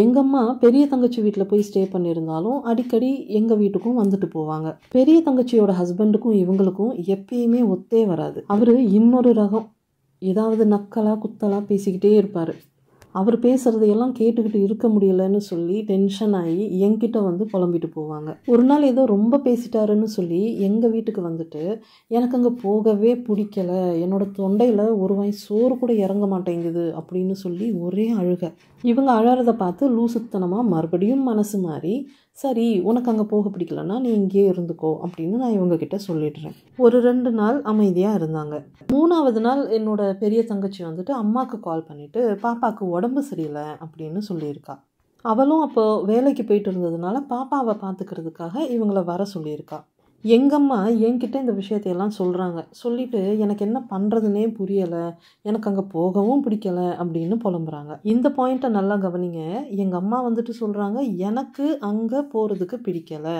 எங்கள் அம்மா பெரிய தங்கச்சி வீட்டில் போய் ஸ்டே பண்ணியிருந்தாலும் அடிக்கடி எங்கள் வீட்டுக்கும் வந்துட்டு போவாங்க பெரிய தங்கச்சியோட ஹஸ்பண்டுக்கும் இவங்களுக்கும் எப்பயுமே ஒத்தே வராது அவர் இன்னொரு ரகம் ஏதாவது நக்கலாக குத்தலாக பேசிக்கிட்டே இருப்பார் அவர் பேசுகிறதையெல்லாம் கேட்டுக்கிட்டு இருக்க முடியலன்னு சொல்லி டென்ஷன் ஆகி என்கிட்ட வந்து புலம்பிட்டு போவாங்க ஒரு நாள் ஏதோ ரொம்ப பேசிட்டாருன்னு சொல்லி எங்கள் வீட்டுக்கு வந்துட்டு எனக்கு அங்கே போகவே பிடிக்கலை என்னோடய தொண்டையில் ஒரு வாய் சோறு கூட இறங்க மாட்டேங்குது அப்படின்னு சொல்லி ஒரே அழுக இவங்க அழகிறத பார்த்து லூசுத்தனமாக மறுபடியும் மனசு மாறி சரி உனக்கு அங்கே போக பிடிக்கலன்னா நீ இங்கேயே இருந்துக்கோ அப்படின்னு நான் இவங்கக்கிட்ட சொல்லிடுறேன் ஒரு ரெண்டு நாள் அமைதியாக இருந்தாங்க மூணாவது நாள் என்னோட பெரிய தங்கச்சி வந்துட்டு அம்மாவுக்கு கால் பண்ணிவிட்டு பாப்பாவுக்கு உடம்பு சரியில்லை அப்படின்னு சொல்லியிருக்கா அவளும் அப்போது வேலைக்கு போயிட்டு இருந்ததுனால பாப்பாவை பார்த்துக்கிறதுக்காக இவங்கள வர சொல்லியிருக்கா எங்கள் அம்மா என்கிட்ட இந்த விஷயத்தையெல்லாம் சொல்கிறாங்க சொல்லிவிட்டு எனக்கு என்ன பண்ணுறதுனே புரியலை எனக்கு அங்கே போகவும் பிடிக்கலை அப்படின்னு புலம்புறாங்க இந்த பாயிண்ட்டை நல்லா கவனிங்க எங்கள் அம்மா வந்துட்டு சொல்கிறாங்க எனக்கு அங்கே போகிறதுக்கு பிடிக்கலை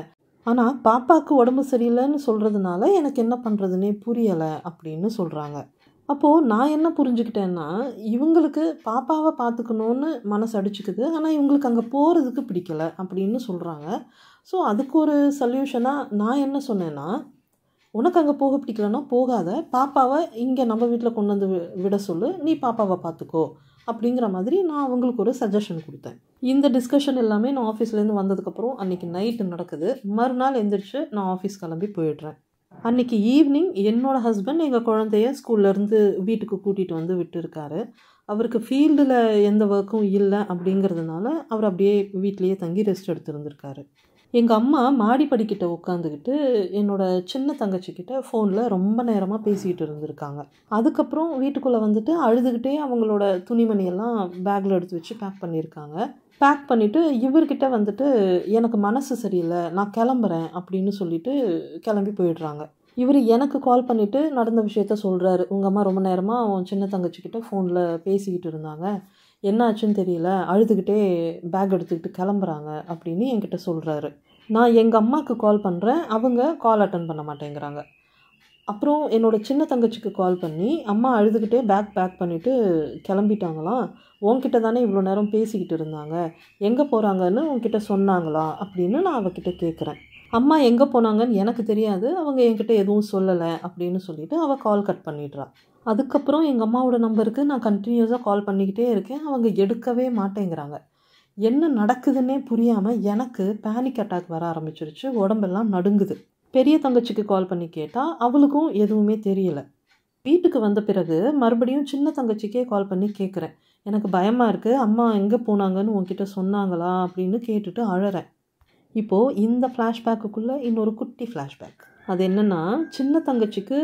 ஆனால் பாப்பாவுக்கு உடம்பு சரியில்லைன்னு சொல்கிறதுனால எனக்கு என்ன பண்ணுறதுனே புரியலை அப்படின்னு சொல்கிறாங்க அப்போது நான் என்ன புரிஞ்சுக்கிட்டேன்னா இவங்களுக்கு பாப்பாவை பார்த்துக்கணுன்னு மனசு அடிச்சுக்குது ஆனால் இவங்களுக்கு அங்கே போகிறதுக்கு பிடிக்கலை அப்படின்னு சொல்கிறாங்க ஸோ அதுக்கு ஒரு சொல்யூஷனாக நான் என்ன சொன்னேன்னா உனக்கு அங்கே போக பிடிக்கலன்னா போகாத பாப்பாவை இங்கே நம்ம வீட்டில் கொண்டு வந்து விட சொல்லு நீ பாப்பாவை பார்த்துக்கோ அப்படிங்கிற மாதிரி நான் அவங்களுக்கு ஒரு சஜஷன் கொடுத்தேன் இந்த டிஸ்கஷன் எல்லாமே நான் ஆஃபீஸ்லேருந்து வந்ததுக்கப்புறம் அன்றைக்கி நைட்டு நடக்குது மறுநாள் எழுந்திரிச்சு நான் ஆஃபீஸ் கிளம்பி போயிடுறேன் அன்றைக்கி ஈவினிங் என்னோட ஹஸ்பண்ட் எங்கள் குழந்தைய ஸ்கூல்லேருந்து வீட்டுக்கு கூட்டிகிட்டு வந்து விட்டுருக்காரு அவருக்கு ஃபீல்டில் எந்த ஒர்க்கும் இல்லை அப்படிங்கிறதுனால அவர் அப்படியே வீட்லேயே தங்கி ரெஸ்ட் எடுத்துருந்துருக்காரு எங்கள் அம்மா மாடிப்படிக்கிட்ட உட்காந்துக்கிட்டு என்னோடய சின்ன தங்கச்சிக்கிட்ட ஃபோனில் ரொம்ப நேரமாக பேசிக்கிட்டு இருந்திருக்காங்க அதுக்கப்புறம் வீட்டுக்குள்ளே வந்துட்டு அழுதுகிட்டே அவங்களோட துணிமணியெல்லாம் பேக்கில் எடுத்து வச்சு பேக் பண்ணியிருக்காங்க பேக் பண்ணிவிட்டு இவர்கிட்ட வந்துட்டு எனக்கு மனசு சரியில்லை நான் கிளம்புறேன் அப்படின்னு சொல்லிட்டு கிளம்பி போயிடுறாங்க இவர் எனக்கு கால் பண்ணிவிட்டு நடந்த விஷயத்த சொல்கிறாரு உங்கள் அம்மா ரொம்ப நேரமாக அவன் சின்ன தங்கச்சிக்கிட்ட ஃபோனில் பேசிக்கிட்டு இருந்தாங்க என்னாச்சுன்னு தெரியல அழுதுகிட்டே பேக் எடுத்துக்கிட்டு கிளம்புறாங்க அப்படின்னு என்கிட்ட சொல்கிறாரு நான் எங்கள் அம்மாவுக்கு கால் பண்ணுறேன் அவங்க கால் அட்டன் பண்ண மாட்டேங்கிறாங்க அப்புறம் என்னோடய சின்ன தங்கச்சிக்கு கால் பண்ணி அம்மா அழுதுகிட்டே பேக் பேக் பண்ணிவிட்டு கிளம்பிட்டாங்களாம் உன்கிட்ட தானே இவ்வளோ நேரம் பேசிக்கிட்டு இருந்தாங்க எங்கே போகிறாங்கன்னு உன்கிட்ட சொன்னாங்களா அப்படின்னு நான் அவகிட்ட கேட்குறேன் அம்மா எங்கே போனாங்கன்னு எனக்கு தெரியாது அவங்க என்கிட்ட எதுவும் சொல்லலை அப்படின்னு சொல்லிவிட்டு அவள் கால் கட் பண்ணிடுறான் அதுக்கப்புறம் எங்கள் அம்மாவோட நம்பருக்கு நான் கண்டினியூஸாக கால் பண்ணிக்கிட்டே இருக்கேன் அவங்க எடுக்கவே மாட்டேங்கிறாங்க என்ன நடக்குதுன்னே புரியாமல் எனக்கு பேனிக் அட்டாக் வர ஆரம்பிச்சிருச்சு உடம்பெல்லாம் நடுங்குது பெரிய தங்கச்சிக்கு கால் பண்ணி கேட்டால் அவளுக்கும் எதுவுமே தெரியல வீட்டுக்கு வந்த பிறகு மறுபடியும் சின்ன தங்கச்சிக்கே கால் பண்ணி கேட்குறேன் எனக்கு பயமாக இருக்குது அம்மா எங்கே போனாங்கன்னு உங்ககிட்ட சொன்னாங்களா அப்படின்னு கேட்டுட்டு அழறேன் இப்போது இந்த ஃப்ளாஷ்பேக்குக்குள்ளே இன்னொரு குட்டி ஃப்ளாஷ்பேக் அது என்னென்னா சின்ன தங்கச்சிக்கு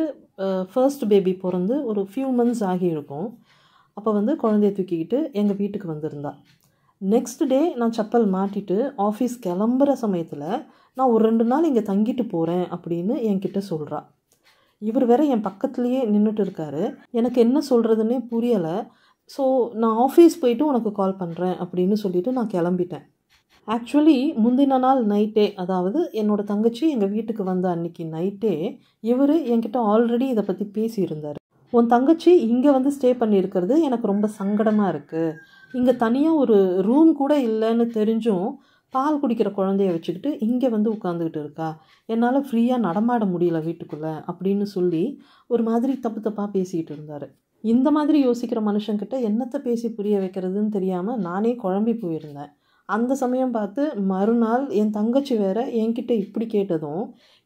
ஃபர்ஸ்ட் பேபி பிறந்து ஒரு ஃபியூ மந்த்ஸ் ஆகியிருக்கும் அப்போ வந்து குழந்தைய தூக்கிக்கிட்டு எங்கள் வீட்டுக்கு வந்திருந்தா நெக்ஸ்ட் டே நான் செப்பல் மாட்டிட்டு ஆஃபீஸ் கிளம்புற சமயத்தில் நான் ஒரு ரெண்டு நாள் இங்கே தங்கிட்டு போகிறேன் அப்படின்னு என்கிட்ட சொல்கிறா இவர் வேற என் பக்கத்துலேயே நின்றுட்டு இருக்காரு எனக்கு என்ன சொல்கிறதுன்னே புரியலை ஸோ நான் ஆஃபீஸ் போயிட்டு உனக்கு கால் பண்ணுறேன் அப்படின்னு சொல்லிவிட்டு நான் கிளம்பிட்டேன் ஆக்சுவலி முந்தின நாள் நைட்டே அதாவது என்னோடய தங்கச்சி எங்கள் வீட்டுக்கு வந்த அன்னைக்கு நைட்டே இவர் என்கிட்ட ஆல்ரெடி இதை பற்றி பேசியிருந்தார் உன் தங்கச்சி இங்கே வந்து ஸ்டே பண்ணியிருக்கிறது எனக்கு ரொம்ப சங்கடமாக இருக்குது இங்கே தனியாக ஒரு ரூம் கூட இல்லைன்னு தெரிஞ்சும் பால் குடிக்கிற குழந்தைய வச்சுக்கிட்டு இங்கே வந்து உட்காந்துக்கிட்டு இருக்கா என்னால் ஃப்ரீயாக நடமாட முடியல வீட்டுக்குள்ளே அப்படின்னு சொல்லி ஒரு மாதிரி தப்பு தப்பாக பேசிக்கிட்டு இருந்தார் இந்த மாதிரி யோசிக்கிற மனுஷங்கிட்ட என்னத்தை பேசி புரிய வைக்கிறதுன்னு தெரியாமல் நானே குழம்பி போயிருந்தேன் அந்த சமயம் பார்த்து மறுநாள் என் தங்கச்சி வேற என்கிட்ட இப்படி கேட்டதும்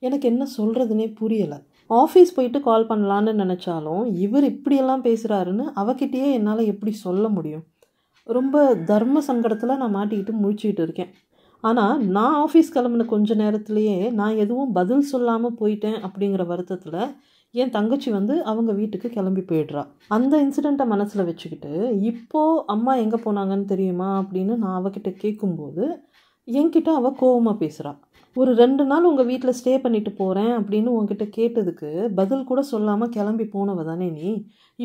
எனக்கு என்ன சொல்கிறதுனே புரியலை ஆஃபீஸ் போயிட்டு கால் பண்ணலான்னு நினச்சாலும் இவர் இப்படியெல்லாம் பேசுகிறாருன்னு அவகிட்டயே என்னால் எப்படி சொல்ல முடியும் ரொம்ப தர்ம சங்கடத்தில் நான் மாட்டிக்கிட்டு முழிச்சிக்கிட்டு இருக்கேன் ஆனால் நான் ஆஃபீஸ் கிளம்புன கொஞ்ச நேரத்துலேயே நான் எதுவும் பதில் சொல்லாமல் போயிட்டேன் அப்படிங்கிற வருத்தத்தில் என் தங்கச்சி வந்து அவங்க வீட்டுக்கு கிளம்பி போயிடுறா அந்த இன்சிடெண்ட்டை மனசில் வச்சுக்கிட்டு இப்போது அம்மா எங்கே போனாங்கன்னு தெரியுமா அப்படின்னு நான் அவகிட்ட கேட்கும்போது என்கிட்ட அவள் கோவமாக பேசுகிறாள் ஒரு ரெண்டு நாள் உங்கள் வீட்டில் ஸ்டே பண்ணிட்டு போகிறேன் அப்படின்னு உங்ககிட்ட கேட்டதுக்கு பதில் கூட சொல்லாமல் கிளம்பி போனவ தானே நீ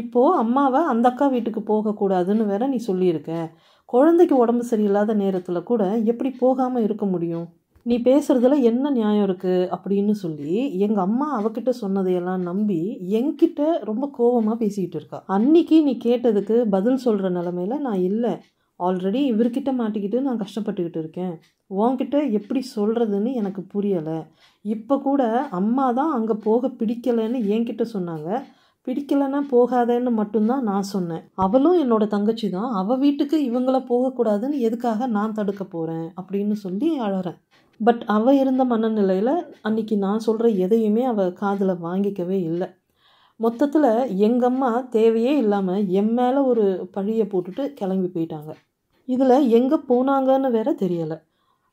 இப்போது அம்மாவை அந்த அக்கா வீட்டுக்கு போகக்கூடாதுன்னு வேற நீ சொல்லியிருக்க குழந்தைக்கு உடம்பு சரியில்லாத நேரத்தில் கூட எப்படி போகாமல் இருக்க முடியும் நீ பேசுறதுல என்ன நியாயம் இருக்குது அப்படின்னு சொல்லி எங்கள் அம்மா அவகிட்ட சொன்னதையெல்லாம் நம்பி என்கிட்ட ரொம்ப கோபமா பேசிக்கிட்டு இருக்கா அன்னைக்கு நீ கேட்டதுக்கு பதில் சொல்கிற நிலமையில நான் இல்லை ஆல்ரெடி இவர்கிட்ட மாட்டிக்கிட்டு நான் கஷ்டப்பட்டுக்கிட்டு இருக்கேன் உன்கிட்ட எப்படி சொல்கிறதுன்னு எனக்கு புரியலை இப்போ கூட அம்மா தான் அங்கே போக பிடிக்கலைன்னு என்கிட்ட சொன்னாங்க பிடிக்கலைன்னா போகாதேன்னு மட்டும்தான் நான் சொன்னேன் அவளும் என்னோட தங்கச்சி தான் அவள் வீட்டுக்கு இவங்கள போகக்கூடாதுன்னு எதுக்காக நான் தடுக்க போகிறேன் அப்படின்னு சொல்லி அழகிறேன் பட் அவள் இருந்த மனநிலையில் அன்றைக்கி நான் சொல்கிற எதையுமே அவள் காதில் வாங்கிக்கவே இல்லை மொத்தத்தில் எங்கள் அம்மா தேவையே இல்லாமல் என் மேலே ஒரு பழியை போட்டுட்டு கிளம்பி போயிட்டாங்க இதில் எங்கே போனாங்கன்னு வேற தெரியலை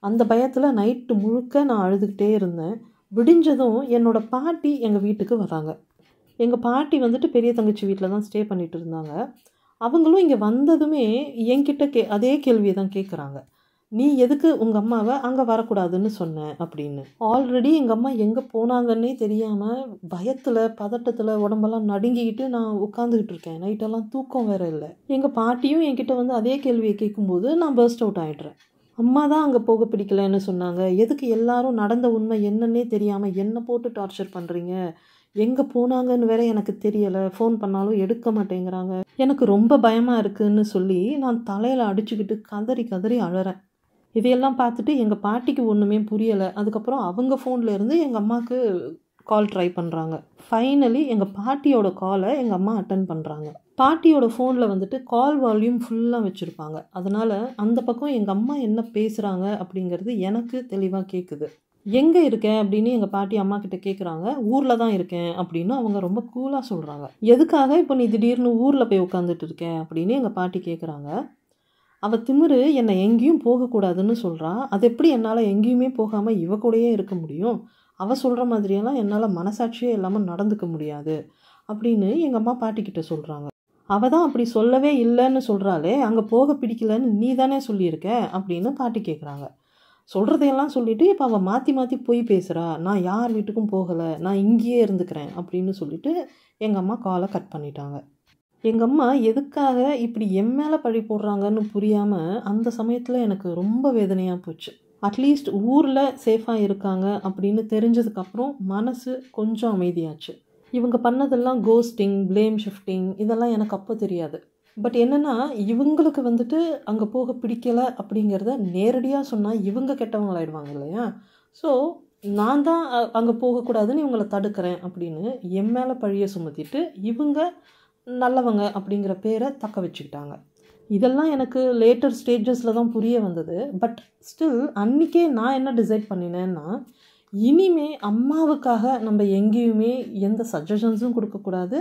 அந்த பயத்தில் நைட்டு முழுக்க நான் அழுதுகிட்டே இருந்தேன் விடிஞ்சதும் என்னோடய பாட்டி எங்கள் வீட்டுக்கு வராங்க எங்கள் பாட்டி வந்துட்டு பெரிய தங்கச்சி வீட்டில் தான் ஸ்டே பண்ணிகிட்டு இருந்தாங்க அவங்களும் இங்கே வந்ததுமே என்கிட்ட கே அதே கேள்வியை தான் கேட்குறாங்க நீ எதுக்கு உங்கள் அம்மாவை அங்கே வரக்கூடாதுன்னு சொன்ன அப்படின்னு ஆல்ரெடி எங்கள் அம்மா எங்கே போனாங்கன்னே தெரியாமல் பயத்தில் பதட்டத்தில் உடம்பெல்லாம் நடுங்கிக்கிட்டு நான் உட்காந்துக்கிட்டு இருக்கேன் நைட்டெல்லாம் தூக்கம் வேறு இல்லை எங்கள் பாட்டியும் என்கிட்ட வந்து அதே கேள்வியை கேட்கும்போது நான் பர்ஸ்ட் அவுட் ஆகிடுறேன் அம்மா தான் அங்கே போக பிடிக்கலன்னு சொன்னாங்க எதுக்கு எல்லாரும் நடந்த உண்மை என்னன்னே தெரியாமல் என்ன போட்டு டார்ச்சர் பண்ணுறீங்க எங்கே போனாங்கன்னு வேற எனக்கு தெரியலை ஃபோன் பண்ணாலும் எடுக்க மாட்டேங்கிறாங்க எனக்கு ரொம்ப பயமாக இருக்குதுன்னு சொல்லி நான் தலையில் அடிச்சுக்கிட்டு கதறி கதறி அழறேன் இதையெல்லாம் பார்த்துட்டு எங்கள் பாட்டிக்கு ஒன்றுமே புரியலை அதுக்கப்புறம் அவங்க ஃபோனில் இருந்து எங்கள் அம்மாவுக்கு கால் ட்ரை பண்ணுறாங்க ஃபைனலி எங்கள் பாட்டியோட காலை எங்கள் அம்மா அட்டன் பண்ணுறாங்க பாட்டியோட ஃபோனில் வந்துட்டு கால் வால்யூம் ஃபுல்லாக வச்சுருப்பாங்க அதனால் அந்த பக்கம் எங்கள் அம்மா என்ன பேசுகிறாங்க அப்படிங்கிறது எனக்கு தெளிவாக கேட்குது எங்கே இருக்கேன் அப்படின்னு எங்கள் பாட்டி அம்மா கிட்ட கேட்குறாங்க ஊரில் தான் இருக்கேன் அப்படின்னு அவங்க ரொம்ப கூலாக சொல்கிறாங்க எதுக்காக இப்போ நீ திடீர்னு ஊரில் போய் உட்காந்துட்டு இருக்கேன் அப்படின்னு எங்கள் பாட்டி கேட்குறாங்க அவள் திமிரு என்னை எங்கேயும் போகக்கூடாதுன்னு சொல்கிறா அது எப்படி என்னால் எங்கேயுமே போகாமல் இவ கூடயே இருக்க முடியும் அவள் சொல்கிற மாதிரியெல்லாம் என்னால் மனசாட்சியே இல்லாமல் நடந்துக்க முடியாது அப்படின்னு எங்கள் அம்மா பாட்டிக்கிட்ட சொல்கிறாங்க அவள் தான் அப்படி சொல்லவே இல்லைன்னு சொல்கிறாளே அங்கே போக பிடிக்கலன்னு நீ தானே சொல்லியிருக்க அப்படின்னு பாட்டி கேட்குறாங்க சொல்கிறதையெல்லாம் சொல்லிவிட்டு இப்போ அவள் மாற்றி மாற்றி போய் பேசுகிறா நான் யார் வீட்டுக்கும் போகலை நான் இங்கேயே இருந்துக்கிறேன் அப்படின்னு சொல்லிவிட்டு எங்கள் அம்மா காலை கட் பண்ணிட்டாங்க எங்கள் அம்மா எதுக்காக இப்படி என் மேலே பழி போடுறாங்கன்னு புரியாமல் அந்த சமயத்தில் எனக்கு ரொம்ப வேதனையாக போச்சு அட்லீஸ்ட் ஊரில் சேஃபாக இருக்காங்க அப்படின்னு தெரிஞ்சதுக்கப்புறம் மனசு கொஞ்சம் அமைதியாச்சு இவங்க பண்ணதெல்லாம் கோஸ்டிங் பிளேம் ஷிஃப்டிங் இதெல்லாம் எனக்கு அப்போ தெரியாது பட் என்னென்னா இவங்களுக்கு வந்துட்டு அங்கே போக பிடிக்கலை அப்படிங்கிறத நேரடியாக சொன்னால் இவங்க கெட்டவங்களாயிடுவாங்க இல்லையா ஸோ நான் தான் அங்கே போகக்கூடாதுன்னு இவங்களை தடுக்கிறேன் அப்படின்னு என் மேலே பழிய சுமத்திட்டு இவங்க நல்லவங்க அப்படிங்கிற பேரை தக்க வச்சுக்கிட்டாங்க இதெல்லாம் எனக்கு லேட்டர் ஸ்டேஜஸில் தான் புரிய வந்தது பட் ஸ்டில் அன்றைக்கே நான் என்ன டிசைட் பண்ணினேன்னா இனிமே அம்மாவுக்காக நம்ம எங்கேயுமே எந்த சஜஷன்ஸும் கொடுக்கக்கூடாது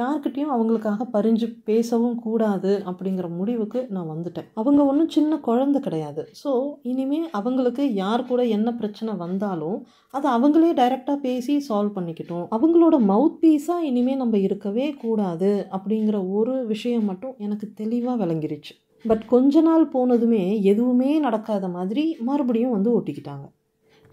யாருக்கிட்டேயும் அவங்களுக்காக பறிஞ்சு பேசவும் கூடாது அப்படிங்கிற முடிவுக்கு நான் வந்துட்டேன் அவங்க ஒன்றும் சின்ன குழந்த கிடையாது ஸோ இனிமேல் அவங்களுக்கு யார் கூட என்ன பிரச்சனை வந்தாலும் அதை அவங்களே டைரெக்டாக பேசி சால்வ் பண்ணிக்கிட்டோம் அவங்களோட மவுத் பீஸாக இனிமேல் நம்ம இருக்கவே கூடாது அப்படிங்கிற ஒரு விஷயம் மட்டும் எனக்கு தெளிவாக விளங்கிருச்சு பட் கொஞ்ச நாள் போனதுமே எதுவுமே நடக்காத மாதிரி மறுபடியும் வந்து ஒட்டிக்கிட்டாங்க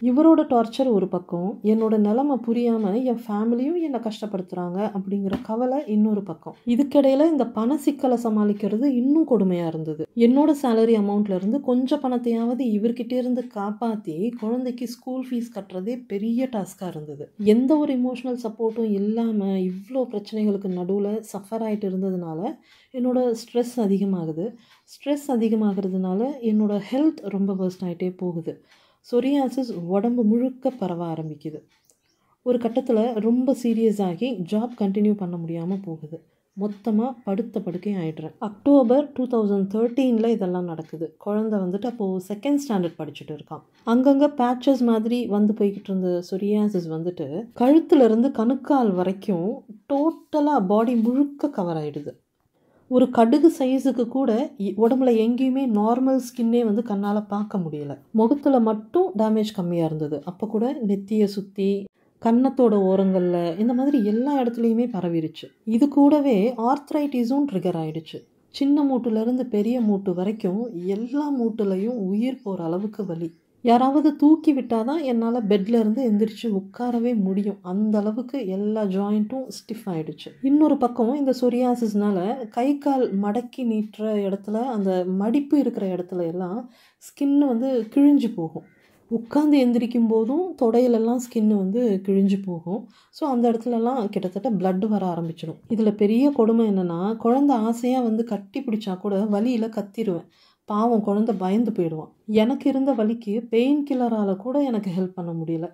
இவரோட டார்ச்சர் ஒரு பக்கம் என்னோட நிலைமை புரியாமல் என் ஃபேமிலியும் என்னை கஷ்டப்படுத்துகிறாங்க அப்படிங்கிற கவலை இன்னொரு பக்கம் இதுக்கிடையில் இந்த பண சிக்கலை சமாளிக்கிறது இன்னும் கொடுமையாக இருந்தது என்னோட சேலரி அமௌண்ட்லேருந்து கொஞ்சம் பணத்தையாவது இவர்கிட்ட இருந்து காப்பாற்றி குழந்தைக்கு ஸ்கூல் ஃபீஸ் கட்டுறதே பெரிய டாஸ்காக இருந்தது எந்த ஒரு இமோஷனல் சப்போர்ட்டும் இல்லாமல் இவ்வளோ பிரச்சனைகளுக்கு நடுவில் சஃபர் ஆகிட்டு இருந்ததுனால என்னோட ஸ்ட்ரெஸ் அதிகமாகுது ஸ்ட்ரெஸ் அதிகமாகிறதுனால என்னோடய ஹெல்த் ரொம்ப பர்ஸ்ட் ஆகிட்டே போகுது சொரியாசிஸ் உடம்பு முழுக்க பரவ ஆரம்பிக்குது ஒரு கட்டத்தில் ரொம்ப சீரியஸ் ஆகி ஜாப் கண்டினியூ பண்ண முடியாமல் போகுது மொத்தமாக படுத்த படுக்கை ஆகிடுறேன் அக்டோபர் டூ தௌசண்ட் தேர்ட்டீனில் இதெல்லாம் நடக்குது குழந்தை வந்துட்டு அப்போது செகண்ட் ஸ்டாண்டர்ட் படிச்சுட்டு இருக்கான் அங்கங்கே பேட்சஸ் மாதிரி வந்து போய்கிட்டு இருந்த சொரியாசிஸ் வந்துட்டு கழுத்துலேருந்து கணுக்கால் வரைக்கும் டோட்டலாக பாடி முழுக்க கவர் ஆகிடுது ஒரு கடுகு சைஸுக்கு கூட உடம்புல எங்கேயுமே நார்மல் ஸ்கின்னே வந்து கண்ணால் பார்க்க முடியலை முகத்தில் மட்டும் டேமேஜ் கம்மியாக இருந்தது அப்போ கூட நெத்தியை சுற்றி கன்னத்தோட ஓரங்களில் இந்த மாதிரி எல்லா இடத்துலையுமே பரவிருச்சு இது கூடவே ஆர்த்ரைட்டிஸும் ட்ரிகர் ஆகிடுச்சு சின்ன மூட்டுலேருந்து பெரிய மூட்டு வரைக்கும் எல்லா மூட்டுலையும் உயிர் போகிற அளவுக்கு வலி யாராவது தூக்கி விட்டால் தான் என்னால் பெட்லேருந்து எந்திரிச்சு உட்காரவே முடியும் அந்த அளவுக்கு எல்லா ஜாயிண்ட்டும் ஸ்டிஃப் ஆகிடுச்சு இன்னொரு பக்கம் இந்த சொரியாசிஸ்னால் கை கால் மடக்கி நீட்டுற இடத்துல அந்த மடிப்பு இருக்கிற இடத்துல எல்லாம் ஸ்கின்னு வந்து கிழிஞ்சு போகும் உட்காந்து எந்திரிக்கும் போதும் தொடையிலெல்லாம் ஸ்கின்னு வந்து கிழிஞ்சு போகும் ஸோ அந்த இடத்துலலாம் கிட்டத்தட்ட ப்ளட் வர ஆரம்பிச்சிடும் இதில் பெரிய கொடுமை என்னென்னா குழந்த ஆசையாக வந்து கட்டி பிடிச்சா கூட வழியில் கத்திடுவேன் பாவம் குழந்த பயந்து போயிடுவான் எனக்கு இருந்த வலிக்கு பெயின் கில்லரால் கூட எனக்கு ஹெல்ப் பண்ண முடியல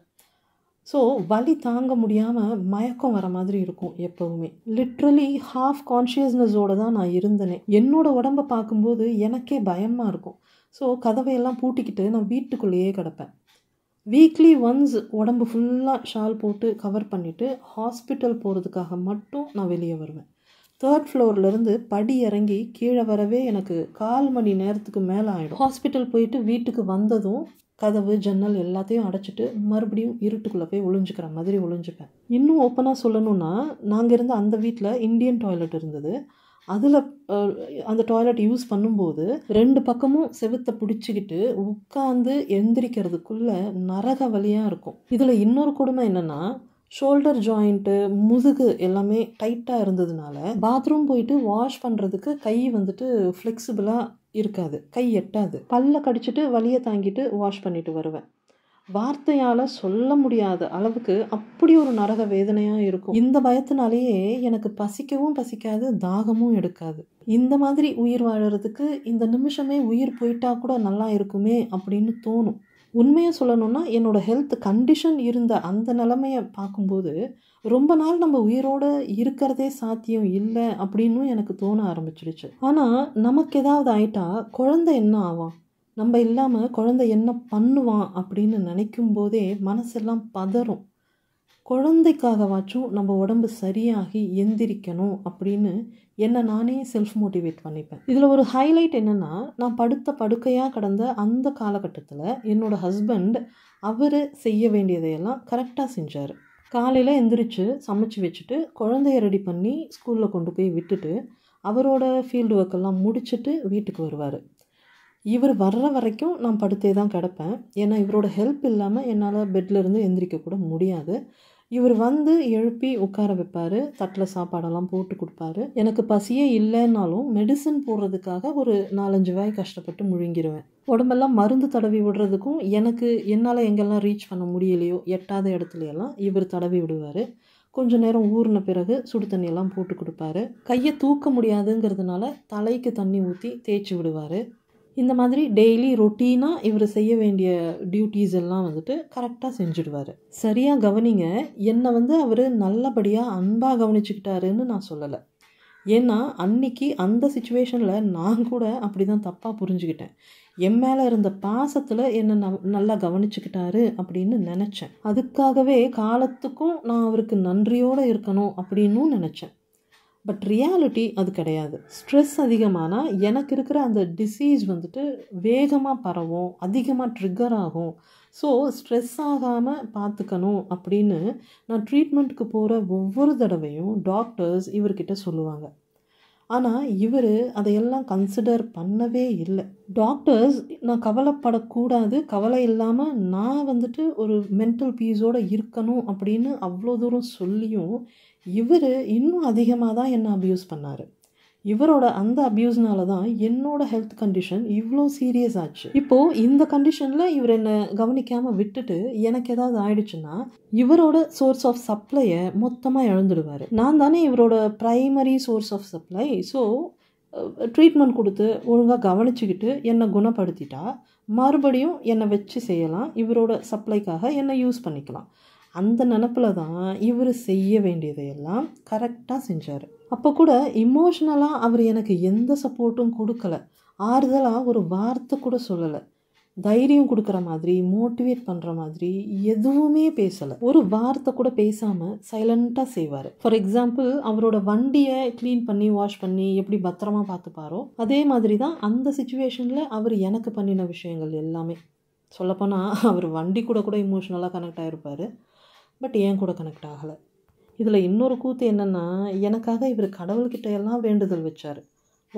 ஸோ வலி தாங்க முடியாமல் மயக்கம் வர மாதிரி இருக்கும் எப்போவுமே லிட்ரலி ஹாஃப் கான்ஷியஸ்னஸோடு தான் நான் இருந்தேனே என்னோடய உடம்பை பார்க்கும்போது எனக்கே பயமாக இருக்கும் ஸோ கதவையெல்லாம் பூட்டிக்கிட்டு நான் வீட்டுக்குள்ளேயே கிடப்பேன் வீக்லி ஒன்ஸ் உடம்பு ஃபுல்லாக ஷால் போட்டு கவர் பண்ணிவிட்டு ஹாஸ்பிட்டல் போகிறதுக்காக மட்டும் நான் வெளியே வருவேன் தேர்ட் ஃப்ளோர்லேருந்து படி இறங்கி கீழே வரவே எனக்கு கால் மணி நேரத்துக்கு மேலே ஆகிடும் ஹாஸ்பிட்டல் போயிட்டு வீட்டுக்கு வந்ததும் கதவு ஜன்னல் எல்லாத்தையும் அடைச்சிட்டு மறுபடியும் இருட்டுக்குள்ளே போய் ஒளிஞ்சுக்கிற மாதிரி ஒளிஞ்சுப்பேன் இன்னும் ஓப்பனாக சொல்லணும்னா நாங்கள் இருந்த அந்த வீட்டில் இந்தியன் டாய்லெட் இருந்தது அதில் அந்த டாய்லெட் யூஸ் பண்ணும்போது ரெண்டு பக்கமும் செவுத்தை பிடிச்சிக்கிட்டு உட்காந்து எந்திரிக்கிறதுக்குள்ளே நரக வழியாக இருக்கும் இதில் இன்னொரு கொடுமை என்னென்னா ஷோல்டர் ஜாயிண்ட்டு முதுகு எல்லாமே டைட்டாக இருந்ததுனால பாத்ரூம் போயிட்டு வாஷ் பண்ணுறதுக்கு கை வந்துட்டு ஃப்ளெக்சிபிளாக இருக்காது கை எட்டாது பல்ல கடிச்சிட்டு வலியை தாங்கிட்டு வாஷ் பண்ணிட்டு வருவேன் வார்த்தையால் சொல்ல முடியாத அளவுக்கு அப்படி ஒரு நரக வேதனையாக இருக்கும் இந்த பயத்தினாலேயே எனக்கு பசிக்கவும் பசிக்காது தாகமும் எடுக்காது இந்த மாதிரி உயிர் வாழறதுக்கு இந்த நிமிஷமே உயிர் போயிட்டா கூட நல்லா இருக்குமே அப்படின்னு தோணும் உண்மையாக சொல்லணும்னா என்னோடய ஹெல்த் கண்டிஷன் இருந்த அந்த நிலமையை பார்க்கும்போது ரொம்ப நாள் நம்ம உயிரோடு இருக்கிறதே சாத்தியம் இல்லை அப்படின்னு எனக்கு தோண ஆரம்பிச்சிடுச்சு ஆனால் நமக்கு ஏதாவது ஆயிட்டா குழந்தை என்ன ஆவாம் நம்ம இல்லாமல் குழந்தை என்ன பண்ணுவான் அப்படின்னு நினைக்கும் போதே மனசெல்லாம் பதறும் குழந்தைக்காகவாச்சும் நம்ம உடம்பு சரியாகி எந்திரிக்கணும் அப்படின்னு என்னை நானே செல்ஃப் மோட்டிவேட் பண்ணிப்பேன் இதில் ஒரு ஹைலைட் என்னென்னா நான் படுத்த படுக்கையாக கடந்த அந்த காலகட்டத்தில் என்னோட ஹஸ்பண்ட் அவர் செய்ய வேண்டியதையெல்லாம் கரெக்டாக செஞ்சார் காலையில் எந்திரிச்சு சமைச்சு வச்சுட்டு குழந்தைய ரெடி பண்ணி ஸ்கூலில் கொண்டு போய் விட்டுட்டு அவரோட ஃபீல்டு ஒர்க்கெல்லாம் முடிச்சுட்டு வீட்டுக்கு வருவார் இவர் வர்ற வரைக்கும் நான் படுத்தே தான் கிடப்பேன் ஏன்னா இவரோட ஹெல்ப் இல்லாமல் என்னால் பெட்லேருந்து எந்திரிக்க கூட முடியாது இவர் வந்து எழுப்பி உட்கார வைப்பார் தட்டில் சாப்பாடெல்லாம் போட்டு கொடுப்பாரு எனக்கு பசியே இல்லைன்னாலும் மெடிசன் போடுறதுக்காக ஒரு நாலஞ்சு வாய் கஷ்டப்பட்டு முழுங்கிடுவேன் உடம்பெல்லாம் மருந்து தடவி விடுறதுக்கும் எனக்கு என்னால் எங்கெல்லாம் ரீச் பண்ண முடியலையோ எட்டாத இடத்துலையெல்லாம் இவர் தடவி விடுவார் கொஞ்ச நேரம் ஊறின பிறகு சுடு தண்ணியெல்லாம் போட்டு கொடுப்பாரு கையை தூக்க முடியாதுங்கிறதுனால தலைக்கு தண்ணி ஊற்றி தேய்ச்சி விடுவார் இந்த மாதிரி டெய்லி ரொட்டீனாக இவர் செய்ய வேண்டிய டியூட்டீஸ் எல்லாம் வந்துட்டு கரெக்டாக செஞ்சுடுவார் சரியாக கவனிங்க என்னை வந்து அவர் நல்லபடியாக அன்பாக கவனிச்சுக்கிட்டாருன்னு நான் சொல்லலை ஏன்னா அன்னைக்கு அந்த சுச்சுவேஷனில் நான் கூட அப்படி தான் தப்பாக புரிஞ்சுக்கிட்டேன் என் மேலே இருந்த பாசத்தில் என்னை ந நல்லா கவனிச்சுக்கிட்டாரு அப்படின்னு நினச்சேன் அதுக்காகவே காலத்துக்கும் நான் அவருக்கு நன்றியோடு இருக்கணும் அப்படின்னும் நினச்சேன் பட் ரியாலிட்டி அது கிடையாது ஸ்ட்ரெஸ் அதிகமானால் எனக்கு இருக்கிற அந்த டிசீஸ் வந்துட்டு வேகமாக பரவும் அதிகமாக ட்ரிக்கர் ஆகும் ஸோ ஸ்ட்ரெஸ் ஆகாமல் பார்த்துக்கணும் அப்படின்னு நான் ட்ரீட்மெண்ட்டுக்கு போகிற ஒவ்வொரு தடவையும் டாக்டர்ஸ் இவர்கிட்ட சொல்லுவாங்க ஆனால் இவர் அதையெல்லாம் கன்சிடர் பண்ணவே இல்லை டாக்டர்ஸ் நான் கவலைப்படக்கூடாது கவலை இல்லாமல் நான் வந்துட்டு ஒரு மென்டல் பீஸோடு இருக்கணும் அப்படின்னு அவ்வளோ தூரம் சொல்லியும் இவர் இன்னும் அதிகமாக தான் என்னை அப்யூஸ் பண்ணார் இவரோட அந்த அப்யூஸ்னால தான் என்னோட ஹெல்த் கண்டிஷன் இவ்வளோ சீரியஸ் ஆச்சு இப்போது இந்த கண்டிஷனில் இவர் என்னை கவனிக்காமல் விட்டுட்டு எனக்கு ஏதாவது ஆயிடுச்சுன்னா இவரோட சோர்ஸ் ஆஃப் சப்ளையை மொத்தமாக இழந்துடுவார் நான் தானே இவரோட primary source of supply so treatment கொடுத்து ஒழுங்காக கவனிச்சுக்கிட்டு என்னை குணப்படுத்திட்டா மறுபடியும் என்னை வச்சு செய்யலாம் இவரோட சப்ளைக்காக என்னை யூஸ் பண்ணிக்கலாம் அந்த நினப்பில் தான் இவர் செய்ய வேண்டியதையெல்லாம் கரெக்டாக செஞ்சார் அப்போ கூட இமோஷ்னலாக அவர் எனக்கு எந்த சப்போர்ட்டும் கொடுக்கல ஆறுதலாக ஒரு வார்த்தை கூட சொல்லலை தைரியம் கொடுக்குற மாதிரி மோட்டிவேட் பண்ணுற மாதிரி எதுவுமே பேசலை ஒரு வார்த்தை கூட பேசாமல் சைலண்ட்டாக செய்வார் ஃபார் எக்ஸாம்பிள் அவரோட வண்டியை க்ளீன் பண்ணி வாஷ் பண்ணி எப்படி பத்திரமா பார்த்துப்பாரோ அதே மாதிரி தான் அந்த சுச்சுவேஷனில் அவர் எனக்கு பண்ணின விஷயங்கள் எல்லாமே சொல்லப்போனால் அவர் வண்டி கூட கூட இமோஷ்னலாக கனெக்ட் ஆகிருப்பார் பட் ஏன் கூட கனெக்ட் ஆகலை இதில் இன்னொரு கூத்து என்னென்னா எனக்காக இவர் கடவுள்கிட்ட எல்லாம் வேண்டுதல் வச்சார்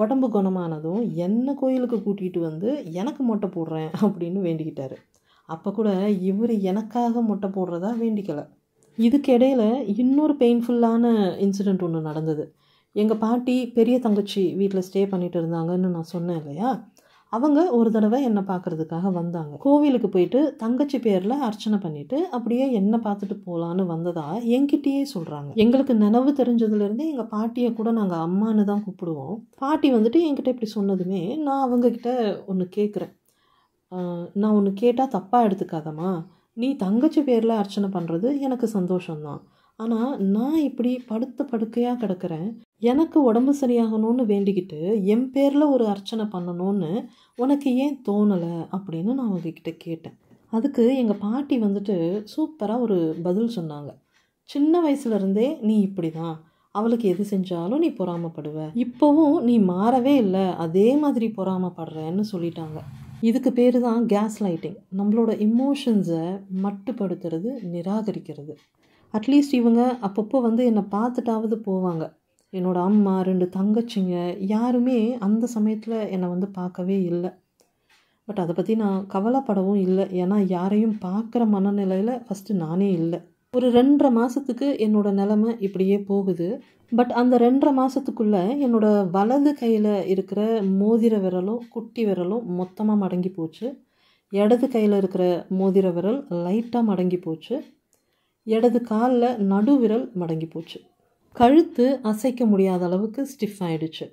உடம்பு குணமானதும் என்ன கோயிலுக்கு கூட்டிகிட்டு வந்து எனக்கு மொட்டை போடுறேன் அப்படின்னு வேண்டிக்கிட்டாரு அப்போ கூட இவர் எனக்காக மொட்டை போடுறதா வேண்டிக்கலை இதுக்கிடையில் இன்னொரு பெயின்ஃபுல்லான இன்சிடெண்ட் ஒன்று நடந்தது எங்கள் பாட்டி பெரிய தங்கச்சி வீட்டில் ஸ்டே பண்ணிகிட்டு இருந்தாங்கன்னு நான் சொன்னேன் இல்லையா அவங்க ஒரு தடவை என்னை பார்க்குறதுக்காக வந்தாங்க கோவிலுக்கு போயிட்டு தங்கச்சி பேரில் அர்ச்சனை பண்ணிவிட்டு அப்படியே என்னை பார்த்துட்டு போகலான்னு வந்ததா என்கிட்டயே சொல்கிறாங்க எங்களுக்கு நினைவு தெரிஞ்சதுலேருந்து எங்கள் பாட்டியை கூட நாங்கள் அம்மானு தான் கூப்பிடுவோம் பாட்டி வந்துட்டு என்கிட்ட இப்படி சொன்னதுமே நான் அவங்கக்கிட்ட ஒன்று கேட்குறேன் நான் ஒன்று கேட்டால் தப்பாக எடுத்துக்காதம்மா நீ தங்கச்சி பேரில் அர்ச்சனை பண்ணுறது எனக்கு சந்தோஷம்தான் ஆனால் நான் இப்படி படுத்த படுக்கையாக கிடக்கிறேன் எனக்கு உடம்பு சரியாகணும்னு வேண்டிக்கிட்டு என் பேரில் ஒரு அர்ச்சனை பண்ணணும்னு உனக்கு ஏன் தோணலை அப்படின்னு நான் அவங்கக்கிட்ட கேட்டேன் அதுக்கு எங்கள் பாட்டி வந்துட்டு சூப்பராக ஒரு பதில் சொன்னாங்க சின்ன வயசுலேருந்தே நீ இப்படி தான் அவளுக்கு எது செஞ்சாலும் நீ பொறாமப்படுவ இப்போவும் நீ மாறவே இல்லை அதே மாதிரி பொறாமப்படுறேன்னு சொல்லிட்டாங்க இதுக்கு பேர் தான் கேஸ் லைட்டிங் நம்மளோட இமோஷன்ஸை மட்டுப்படுத்துறது நிராகரிக்கிறது அட்லீஸ்ட் இவங்க அப்பப்போ வந்து என்னை பார்த்துட்டாவது போவாங்க என்னோடய அம்மா ரெண்டு தங்கச்சிங்க யாருமே அந்த சமயத்தில் என்னை வந்து பார்க்கவே இல்லை பட் அதை பற்றி நான் கவலைப்படவும் இல்லை ஏன்னா யாரையும் பார்க்குற மனநிலையில் ஃபஸ்ட்டு நானே இல்லை ஒரு ரெண்டரை மாதத்துக்கு என்னோடய நிலமை இப்படியே போகுது பட் அந்த ரெண்டரை மாதத்துக்குள்ளே என்னோடய வலது கையில் இருக்கிற மோதிர விரலும் குட்டி விரலும் மொத்தமாக மடங்கி போச்சு இடது கையில் இருக்கிற மோதிர விரல் லைட்டாக மடங்கி போச்சு இடது காலில் நடுவிரல் மடங்கி போச்சு கழுத்து அசைக்க முடியாத அளவுக்கு ஸ்டிஃப் ஆயிடுச்சு